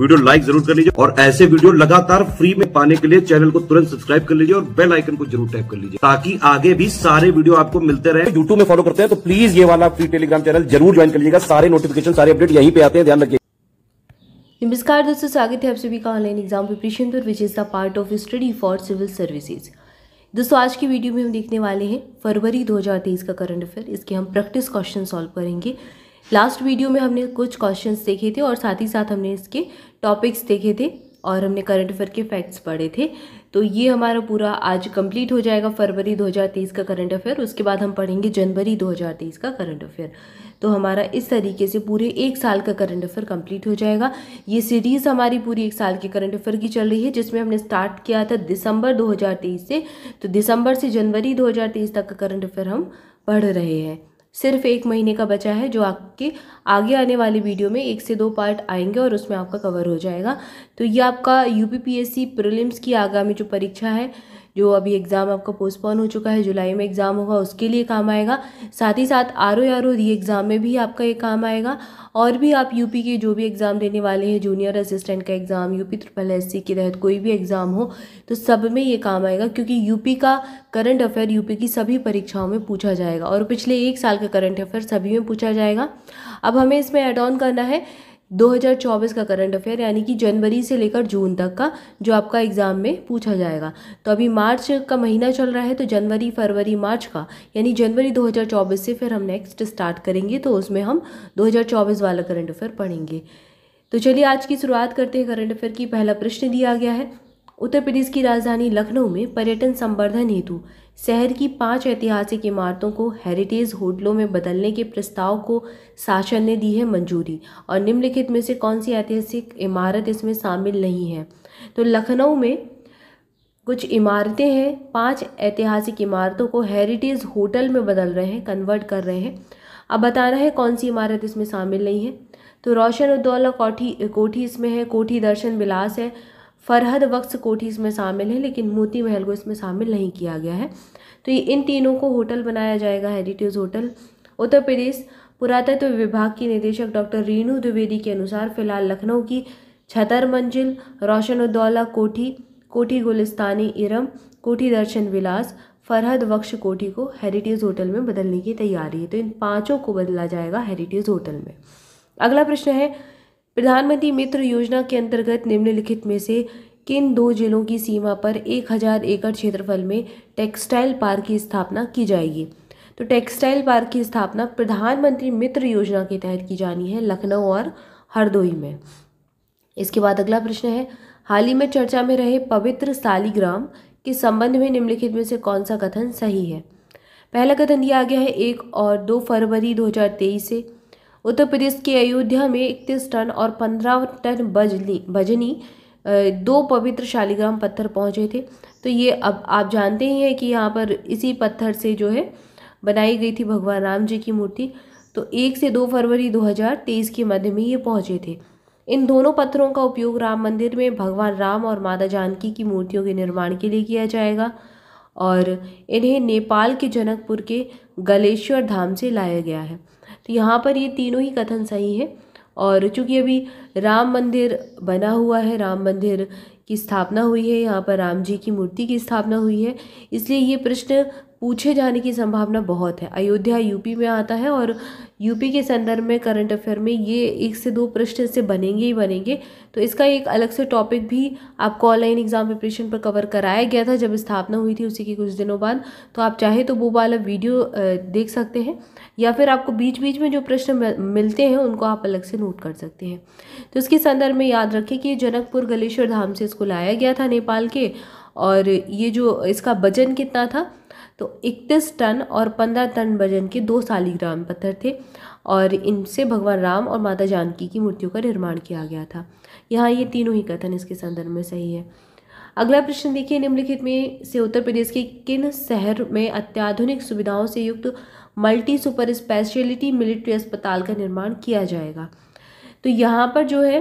video like जरूर कर लीजिए और ऐसे वीडियो लगातार फ्री में पाने के लिए चैनल को तुरंत सब्सक्राइब कर लीजिए और बेल आइकन को जरूर टैप कर लीजिए ताकि आगे भी सारे वीडियो आपको मिलते रहे यूट्यूब में फॉलो करते हैं तो प्लीज ये वाला फ्री टेलीग्राम चैनल जरूर ज्वाइन कर लीजिएगा सारे नोटिफिकेशन सारे अपडेट यहीं पे आते हैं ध्यान रखिए नमस्कार दोस्तों स्वागत है आप सभी का ऑनलाइन एग्जाम प्रिपरेशन पर which is the part of study for civil services दोस्तों आज की वीडियो में हम देखने वाले हैं फरवरी 2023 का करंट अफेयर इसके हम प्रैक्टिस क्वेश्चन सॉल्व करेंगे लास्ट वीडियो में हमने कुछ क्वेश्चंस देखे थे और साथ ही साथ हमने इसके टॉपिक्स देखे थे और हमने करंट अफेयर के फैक्ट्स पढ़े थे तो ये हमारा पूरा आज कंप्लीट हो जाएगा फरवरी 2023 का करंट अफेयर उसके बाद हम पढ़ेंगे जनवरी 2023 का करंट अफेयर तो हमारा इस तरीके से पूरे एक साल का करंट अफेयर कंप्लीट हो जाएगा ये सीरीज़ हमारी पूरी एक साल के करंट अफेयर की चल रही है जिसमें हमने स्टार्ट किया था दिसंबर दो से तो दिसंबर से जनवरी दो तक का करंट अफेयर हम पढ़ रहे हैं सिर्फ एक महीने का बचा है जो आपके आगे आने वाली वीडियो में एक से दो पार्ट आएंगे और उसमें आपका कवर हो जाएगा तो ये आपका यू पी प्रीलिम्स की आगामी जो परीक्षा है जो अभी एग्ज़ाम आपका पोस्टपोन हो चुका है जुलाई में एग्ज़ाम होगा उसके लिए काम आएगा साथ ही साथ आर ओ आर ओ री एग्ज़ाम में भी आपका ये काम आएगा और भी आप यूपी के जो भी एग्ज़ाम देने वाले हैं जूनियर असिस्टेंट का exam UP triple S C के तहत कोई भी एग्ज़ाम हो तो सब में ये काम आएगा क्योंकि यूपी का करंट अफेयर यूपी की सभी परीक्षाओं में पूछा जाएगा और पिछले एक साल का करंट अफेयर सभी में पूछा जाएगा अब हमें इसमें ऐड ऑन करना है 2024 का करंट अफेयर यानी कि जनवरी से लेकर जून तक का जो आपका एग्ज़ाम में पूछा जाएगा तो अभी मार्च का महीना चल रहा है तो जनवरी फरवरी मार्च का यानी जनवरी 2024 से फिर हम नेक्स्ट स्टार्ट करेंगे तो उसमें हम 2024 वाला करंट अफेयर पढ़ेंगे तो चलिए आज की शुरुआत करते हैं करंट अफेयर की पहला प्रश्न दिया गया है उत्तर प्रदेश की राजधानी लखनऊ में पर्यटन संवर्धन हेतु शहर की पांच ऐतिहासिक इमारतों को हेरिटेज होटलों में बदलने के प्रस्ताव को शासन ने दी है मंजूरी और निम्नलिखित में से कौन सी ऐतिहासिक इमारत इसमें शामिल नहीं है तो लखनऊ में कुछ इमारतें हैं पांच ऐतिहासिक इमारतों को हेरिटेज होटल में बदल रहे हैं कन्वर्ट कर रहे हैं अब बताना है कौन सी इमारत इसमें शामिल नहीं है तो रोशन उद्दौला कोठी कोठी इसमें है कोठी दर्शन बिलास है फरहद वक्स कोठी इसमें शामिल है लेकिन मोती महल को इसमें शामिल नहीं किया गया है तो ये इन तीनों को होटल बनाया जाएगा हेरिटेज होटल उत्तर प्रदेश पुरातत्व विभाग की निदेशक डॉक्टर रीनू द्विवेदी के अनुसार फिलहाल लखनऊ की छतर मंजिल रोशन उद्दौला कोठी कोठी गुलिस्तानी इरम कोठी दर्शन विलास फरहद बख्श कोठी को हेरिटेज होटल में बदलने की तैयारी है तो इन पाँचों को बदला जाएगा हेरिटेज होटल में अगला प्रश्न है प्रधानमंत्री मित्र योजना के अंतर्गत निम्नलिखित में से किन दो जिलों की सीमा पर एक हजार एकड़ क्षेत्रफल में टेक्सटाइल पार्क की स्थापना की जाएगी तो टेक्सटाइल पार्क की स्थापना प्रधानमंत्री मित्र योजना के तहत की जानी है लखनऊ और हरदोई में इसके बाद अगला प्रश्न है हाल ही में चर्चा में रहे पवित्र सालीग्राम के संबंध में निम्नलिखित में से कौन सा कथन सही है पहला कथन दिया गया है एक और दो फरवरी दो से उत्तर प्रदेश के अयोध्या में इकतीस टन और पंद्रह टन बजली बजनी दो पवित्र शालिग्राम पत्थर पहुंचे थे तो ये अब आप जानते ही हैं कि यहाँ पर इसी पत्थर से जो है बनाई गई थी भगवान राम जी की मूर्ति तो एक से दो फरवरी 2023 के मध्य में ये पहुंचे थे इन दोनों पत्थरों का उपयोग राम मंदिर में भगवान राम और माता जानकी की मूर्तियों के निर्माण के लिए किया जाएगा और इन्हें नेपाल के जनकपुर के गलेश्वर धाम से लाया गया है तो यहाँ पर ये तीनों ही कथन सही है और चूँकि अभी राम मंदिर बना हुआ है राम मंदिर की स्थापना हुई है यहाँ पर राम जी की मूर्ति की स्थापना हुई है इसलिए ये प्रश्न पूछे जाने की संभावना बहुत है अयोध्या यूपी में आता है और यूपी के संदर्भ में करंट अफेयर में ये एक से दो प्रश्न से बनेंगे ही बनेंगे तो इसका एक अलग से टॉपिक भी आपको ऑनलाइन एग्जाम प्रिपरेशन पर कवर कराया गया था जब स्थापना हुई थी उसी के कुछ दिनों बाद तो आप चाहे तो वो वाला वीडियो देख सकते हैं या फिर आपको बीच बीच में जो प्रश्न मिलते हैं उनको आप अलग से नोट कर सकते हैं तो इसके संदर्भ में याद रखें कि जनकपुर गलेश्वर धाम से इसको लाया गया था नेपाल के और ये जो इसका वजन कितना था तो इकतीस टन और पंद्रह टन वजन के दो सालीग्राम पत्थर थे और इनसे भगवान राम और माता जानकी की मूर्तियों का निर्माण किया गया था यहाँ ये तीनों ही कथन इसके संदर्भ में सही है अगला प्रश्न देखिए निम्नलिखित में से उत्तर प्रदेश के किन शहर में अत्याधुनिक सुविधाओं से युक्त मल्टी सुपर स्पेशलिटी मिलिट्री अस्पताल का निर्माण किया जाएगा तो यहाँ पर जो है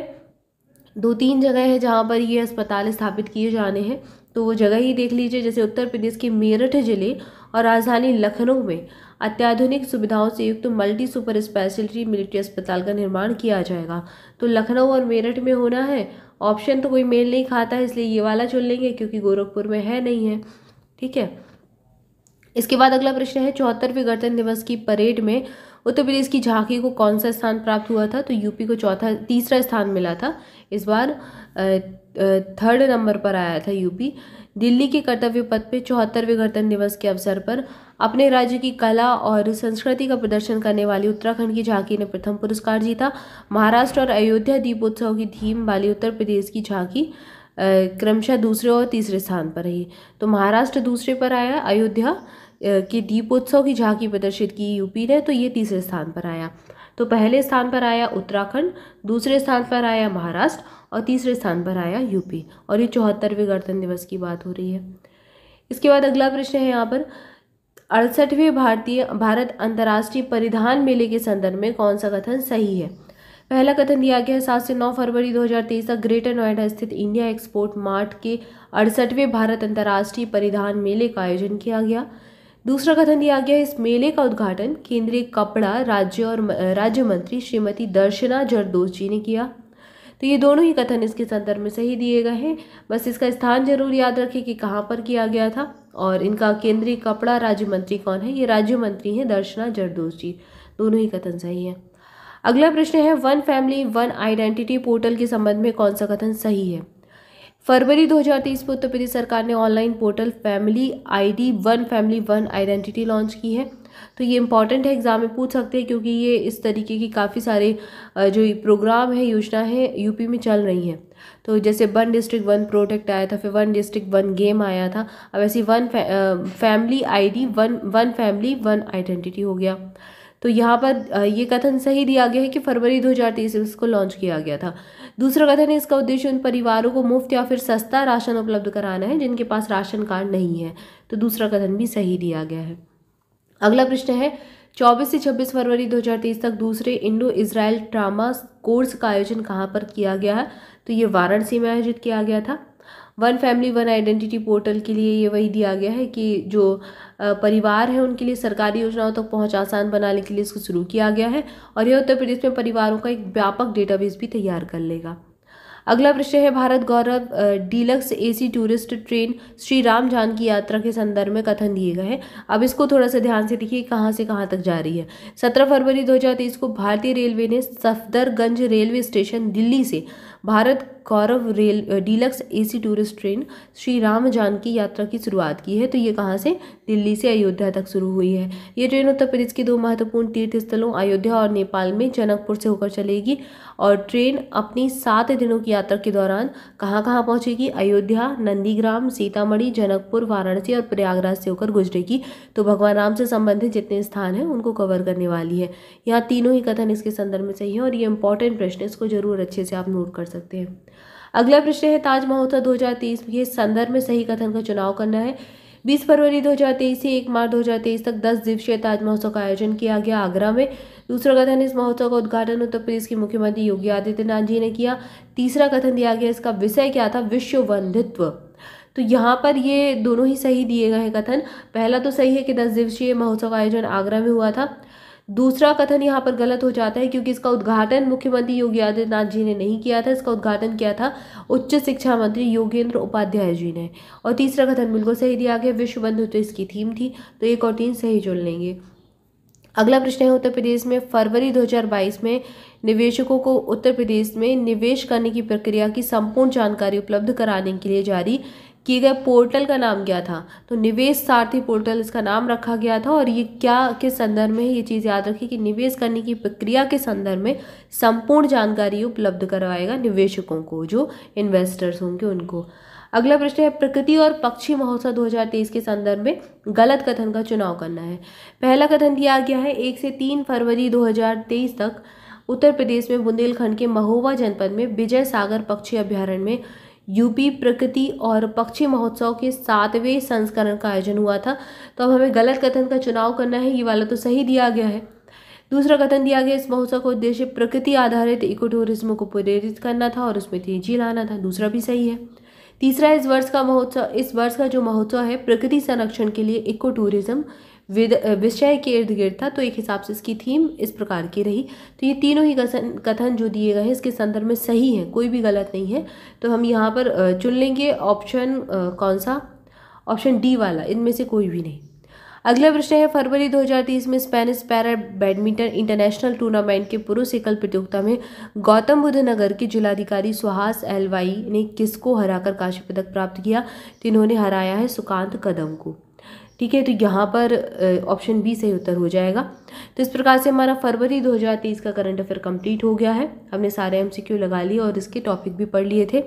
दो तीन जगह है जहाँ पर ये अस्पताल स्थापित किए जाने हैं तो वो जगह ही देख लीजिए जैसे उत्तर प्रदेश के मेरठ जिले और राजधानी लखनऊ में अत्याधुनिक सुविधाओं से युक्त तो मल्टी सुपर स्पेशलिटी मिलिट्री अस्पताल का निर्माण किया जाएगा तो लखनऊ और मेरठ में होना है ऑप्शन तो कोई मेल नहीं खाता है इसलिए ये वाला चुन लेंगे क्योंकि गोरखपुर में है नहीं है ठीक है इसके बाद अगला प्रश्न है चौहत्तरवें गणतंत्र दिवस की परेड में उत्तर प्रदेश की झांकी को कौन सा स्थान प्राप्त हुआ था तो यूपी को चौथा तीसरा स्थान मिला था इस बार थर्ड नंबर पर आया था यूपी दिल्ली के कर्तव्य पथ पे चौहत्तरवें गणतंत्र दिवस के अवसर पर अपने राज्य की कला और संस्कृति का प्रदर्शन करने वाली उत्तराखंड की झांकी ने प्रथम पुरस्कार जीता महाराष्ट्र और अयोध्या दीपोत्सव की थीम वाली उत्तर प्रदेश की झांकी क्रमशः दूसरे और तीसरे स्थान पर रही तो महाराष्ट्र दूसरे पर आया अयोध्या के दीपोत्सव की झांकी प्रदर्शित की यूपी ने तो ये तीसरे स्थान पर आया तो पहले स्थान पर आया उत्तराखंड दूसरे स्थान पर आया महाराष्ट्र और तीसरे स्थान पर आया यूपी और ये चौहत्तरवें गणतंत्र दिवस की बात हो रही है इसके बाद अगला प्रश्न है यहाँ पर अड़सठवें भारतीय भारत अंतर्राष्ट्रीय परिधान मेले के संदर्भ में कौन सा कथन सही है पहला कथन दिया गया है सात से नौ फरवरी 2023 तक ग्रेटर नोएडा स्थित इंडिया एक्सपोर्ट मार्ट के अड़सठवें भारत अंतर्राष्ट्रीय परिधान मेले का आयोजन किया गया दूसरा कथन दिया गया इस मेले का उद्घाटन केंद्रीय कपड़ा राज्य और राज्य मंत्री श्रीमती दर्शना जरदोस जी ने किया तो ये दोनों ही कथन इसके संदर्भ में सही दिए गए हैं बस इसका स्थान जरूर याद रखें कि कहाँ पर किया गया था और इनका केंद्रीय कपड़ा राज्य मंत्री कौन है ये राज्य मंत्री हैं दर्शना जरदोस जी दोनों ही कथन सही हैं अगला प्रश्न है one family one identity portal के संबंध में कौन सा कथन सही है फरवरी 2023 में उत्तर प्रदेश सरकार ने online portal family ID one family one identity launch की है तो ये इंपॉर्टेंट है एग्ज़ाम में पूछ सकते हैं क्योंकि ये इस तरीके की काफ़ी सारे जो प्रोग्राम है योजना है यूपी में चल रही हैं तो जैसे वन डिस्ट्रिक्ट वन प्रोडक्ट आया था फिर वन डिस्ट्रिक्ट वन गेम आया था अब ऐसी one fa, family D one one family one identity हो गया तो यहाँ पर ये कथन सही दिया गया है कि फरवरी 2023 में इसको लॉन्च किया गया था दूसरा कथन है इसका उद्देश्य उन परिवारों को मुफ्त या फिर सस्ता राशन उपलब्ध कराना है जिनके पास राशन कार्ड नहीं है तो दूसरा कथन भी सही दिया गया है अगला प्रश्न है 24 से 26 फरवरी 2023 तक दूसरे इंडो इसराइल ट्रामा कोर्स का आयोजन कहाँ पर किया गया है तो ये वाराणसी में आयोजित किया गया था one family one identity portal के लिए ये वही दिया गया है कि जो परिवार है उनके लिए सरकारी योजनाओं तक तो पहुँच आसान बनाने के लिए इसको शुरू किया गया है और यह उत्तर प्रदेश में परिवारों का एक व्यापक डेटाबेस भी तैयार कर लेगा अगला प्रश्न है Bharat Gaurav deluxe AC tourist train Shri Ram Janaki यात्रा के संदर्भ में कथन दिए गए हैं अब इसको थोड़ा सा ध्यान से देखिए कहाँ से कहाँ तक जा रही है सत्रह फरवरी दो को भारतीय रेलवे ने सफदरगंज रेलवे स्टेशन दिल्ली से Bharat Gaurav rail deluxe AC tourist train Shri Ram Janaki Yatra की शुरुआत की है तो ये कहाँ से दिल्ली से अयोध्या तक शुरू हुई है ये ट्रेन उत्तर प्रदेश के दो महत्वपूर्ण तीर्थ स्थलों अयोध्या और नेपाल में जनकपुर से होकर चलेगी और ट्रेन अपनी सात दिनों की यात्रा के दौरान कहाँ कहाँ पहुँचेगी अयोध्या नंदीग्राम सीतामढ़ी जनकपुर वाराणसी और प्रयागराज से होकर गुजरेगी तो भगवान राम से संबंधित जितने स्थान हैं उनको कवर करने वाली है यहाँ तीनों ही कथन इसके संदर्भ में सही है और ये इंपॉर्टेंट प्रश्न इसको जरूर अच्छे से आप नोट कर सकते सकते हैं अगला प्रश्न है ताज महोत्सव 2023 के संदर्भ में सही कथन का चुनाव करना है 20 फरवरी 2023 से 1 मार्च 2023 तक 10 दिवसीय ताज महोत्सव का आयोजन किया गया आगरा में दूसरा कथन इस महोत्सव का उद्घाटन उत्तर प्रदेश के मुख्यमंत्री योगी आदित्यनाथ जी ने किया तीसरा कथन दिया गया इसका विषय क्या था विश्व बंधुत्व तो यहाँ पर ये दोनों ही सही दिए गए कथन पहला तो सही है कि दस दिवसीय महोत्सव का आयोजन आगरा में हुआ था दूसरा कथन यहाँ पर गलत हो जाता है क्योंकि इसका उद्घाटन मुख्यमंत्री योगी आदित्यनाथ जी ने नहीं किया था इसका उद्घाटन किया था उच्च शिक्षा मंत्री योगेंद्र उपाध्याय जी ने और तीसरा कथन बिल्कुल सही दिया गया विश्व बंधु तो इसकी थीम थी तो एक और तीन सही जुड़ लेंगे अगला प्रश्न है उत्तर प्रदेश में फरवरी 2022 में निवेशकों को उत्तर प्रदेश में निवेश करने की प्रक्रिया की संपूर्ण जानकारी उपलब्ध कराने के लिए जारी किए गए पोर्टल का नाम क्या था तो निवेश सारथी पोर्टल इसका नाम रखा गया था और ये क्या के संदर्भ में ये चीज़ याद रखिए कि निवेश करने की प्रक्रिया के संदर्भ में संपूर्ण जानकारी उपलब्ध करवाएगा निवेशकों को जो इन्वेस्टर्स होंगे उनको अगला प्रश्न है प्रकृति और पक्षी महोत्सव 2023 के संदर्भ में गलत कथन का चुनाव करना है पहला कथन दिया गया है एक से तीन फरवरी 2023 तक उत्तर प्रदेश में बुंदेलखंड के महोबा जनपद में विजय सागर पक्षी अभ्यारण्य में यूपी प्रकृति और पक्षी महोत्सव के सातवें संस्करण का आयोजन हुआ था तो अब हमें गलत कथन का चुनाव करना है ये वाला तो सही दिया गया है दूसरा कथन दिया गया इस महोत्सव का उद्देश्य प्रकृति आधारित इको टूरिज्म को प्रेरित करना था और उसमें तेजी लाना था दूसरा भी सही है तीसरा इस वर्ष का महोत्सव इस वर्ष का जो महोत्सव है प्रकृति संरक्षण के लिए इको टूरिज्म विषय के इर्द गिर्द था तो एक हिसाब से इसकी थीम इस प्रकार की रही तो ये तीनों ही कथन कथन जो दिए गए हैं इसके संदर्भ में सही है कोई भी गलत नहीं है तो हम यहाँ पर चुन लेंगे ऑप्शन कौन सा ऑप्शन डी वाला इनमें से कोई भी नहीं अगला प्रश्न है फरवरी 2030 में Spanish para badminton international tournament के पुरुष एकल प्रतियोगिता में गौतम बुद्ध नगर के जिलाधिकारी सुहास एलवाई ने किसको हराकर कांस्य पदक प्राप्त किया तो इन्होंने हराया है सुकांत कदम को ठीक है तो यहाँ पर ऑप्शन बी सही उत्तर हो जाएगा तो इस प्रकार से हमारा फरवरी 2023 का करंट अफेयर कंप्लीट हो गया है हमने सारे एमसीक्यू लगा लिए और इसके टॉपिक भी पढ़ लिए थे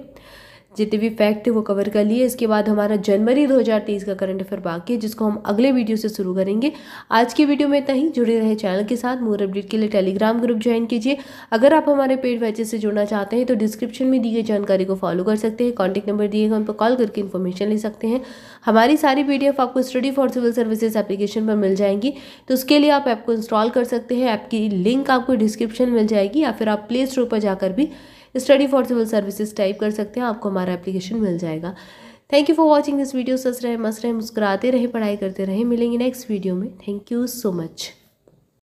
जितने भी फैक्ट है वो कवर कर लिए इसके बाद हमारा जनवरी 2023 का करंट अफेयर बाकी है जिसको हम अगले वीडियो से शुरू करेंगे आज की वीडियो में इतना ही जुड़े रहे चैनल के साथ मोर अपडेट के लिए टेलीग्राम ग्रुप ज्वाइन कीजिए अगर आप हमारे पेड बैचेस से जुड़ना चाहते हैं तो डिस्क्रिप्शन में दी गई जानकारी को फॉलो कर सकते हैं कॉन्टैक्ट नंबर दिए गए उन पर कॉल करके इन्फॉर्मेशन ले सकते हैं हमारी सारी पी आपको study for civil services application पर मिल जाएंगी तो उसके लिए आप ऐप को इंस्टॉल कर सकते हैं ऐप की लिंक आपको डिस्क्रिप्शन मिल जाएगी या फिर आप प्ले स्टोर पर जाकर भी study for civil services type कर सकते हैं आपको हमारा एप्लीकेशन मिल जाएगा thank you for watching this video सस रहे मस रहे मुस्कुराते रहे पढ़ाई करते रहे मिलेंगे नेक्स्ट वीडियो में थैंक यू सो मच